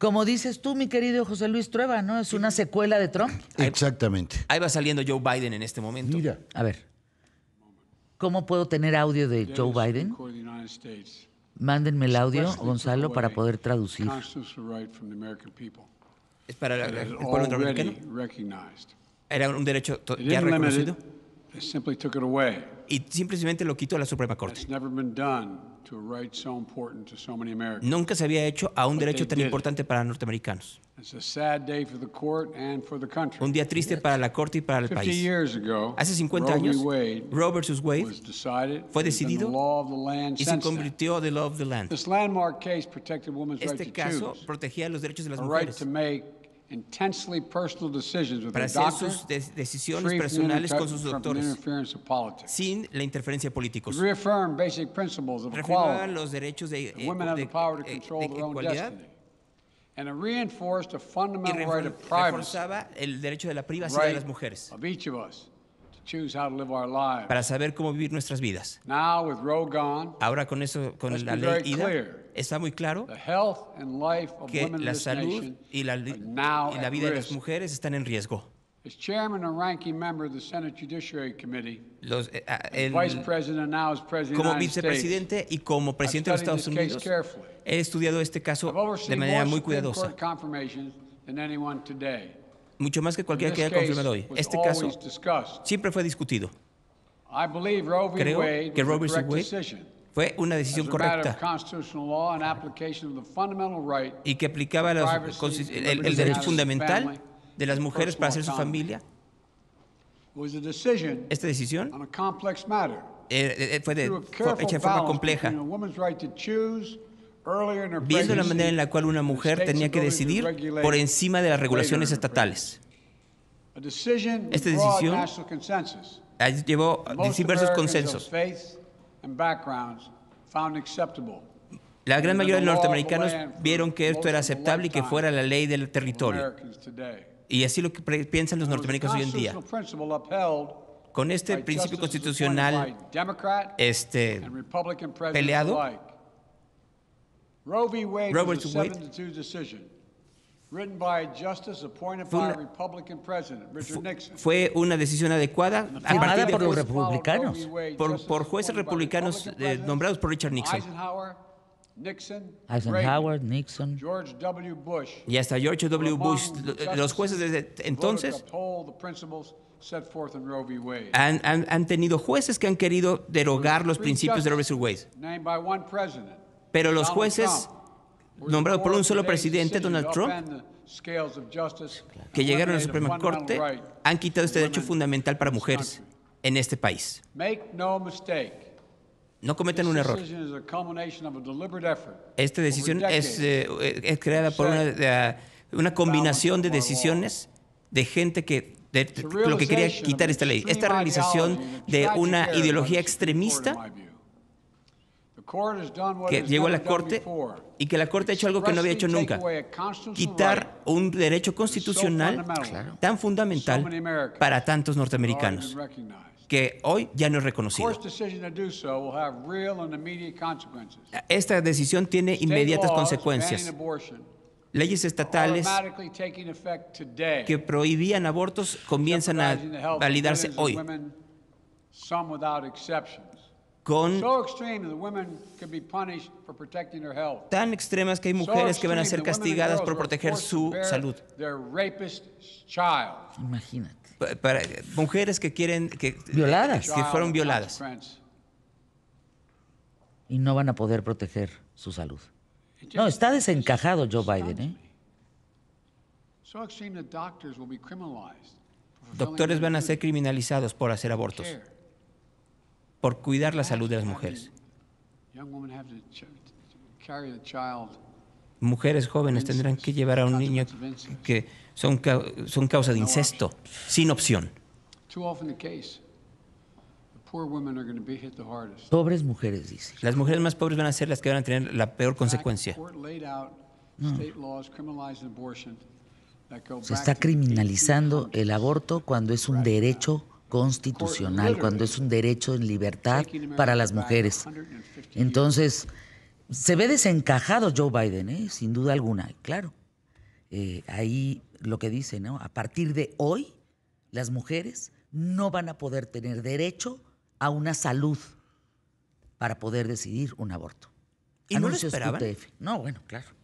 Como dices tú, mi querido José Luis Trueba, ¿no? Es una secuela de Trump. Exactamente. Ahí va saliendo Joe Biden en este momento. Mira. A ver. ¿Cómo puedo tener audio de Joe Biden? Mándenme el audio, Gonzalo, para poder traducir. Es para el, el pueblo norteamericano. Era un derecho ya reconocido y simplemente lo quitó a la Suprema Corte. Nunca se había hecho a un derecho tan importante para norteamericanos. Un día triste para la Corte y para el país. Hace 50 años, Roe vs. Wade fue decidido y se convirtió en Law of the Land. Este caso protegía los derechos de las mujeres para hacer sus decisiones personales con sus doctores sin la interferencia política. Reafirman los derechos de, eh, eh, igualdad y reforzaba el derecho de la privacidad de las mujeres para saber cómo vivir nuestras vidas. Ahora con eso, con la ley IDA, está muy claro que la salud y la, vida de las mujeres están en riesgo. como vicepresidente y como presidente de los Estados Unidos, he estudiado este caso de manera muy cuidadosa mucho más que cualquiera que haya confirmado hoy. Este caso siempre fue discutido. Creo que Roe Wade fue una decisión correcta y que aplicaba el, derecho fundamental de las mujeres para hacer su familia. Esta decisión eh, eh, fue, de, fue hecha de forma compleja viendo la manera en la cual una mujer tenía que decidir por encima de las regulaciones estatales. Esta decisión llevó diversos consensos. La gran mayoría de los norteamericanos vieron que esto era aceptable y que fuera la ley del territorio. Y así lo que piensan los norteamericanos hoy en día. Con este principio constitucional este, peleado Roe v. Wade Robert decision. Written by justice appointed by Republican president, Richard Nixon. Fue una decisión adecuada firmada por los republicanos, por, por jueces republicanos eh, nombrados por Richard Nixon. Eisenhower, Nixon, Nixon, George w. Bush, y hasta George W. Bush. Eh, los jueces desde entonces han, han tenido jueces que han querido derogar los principios de Roe v. Wade. Pero los jueces nombrados por un solo presidente, Donald Trump, que llegaron a la Suprema Corte, han quitado este derecho fundamental para mujeres en este país. No cometan un error. Esta decisión es, eh, creada por una, combinación de decisiones de gente que lo que quería quitar esta ley. Esta realización de una ideología extremista que llegó a la Corte y que la Corte ha hecho algo que no había hecho nunca, quitar un derecho constitucional tan fundamental para tantos norteamericanos que hoy ya no es reconocido. Esta decisión tiene inmediatas consecuencias. Leyes estatales que prohibían abortos comienzan a validarse hoy tan extremas que hay mujeres que van a ser castigadas por proteger su salud. Imagínate. mujeres que quieren que violadas, que fueron violadas y no van a poder proteger su salud. No, está desencajado Joe Biden, ¿eh? Doctores van a ser criminalizados por hacer abortos por cuidar la salud de las mujeres. Mujeres jóvenes tendrán que llevar a un niño que son, son causa de incesto, sin opción. Pobres mujeres, dice. Las mujeres más pobres van a ser las que van a tener la peor consecuencia. Se está criminalizando el aborto cuando es un derecho constitucional, cuando es un derecho en libertad para las mujeres. Entonces, se ve desencajado Joe Biden, ¿eh? sin duda alguna, claro. Eh, ahí lo que dice, ¿no? A partir de hoy, las mujeres no van a poder tener derecho a una salud para poder decidir un aborto. ¿Y no lo esperaban? No, bueno, claro.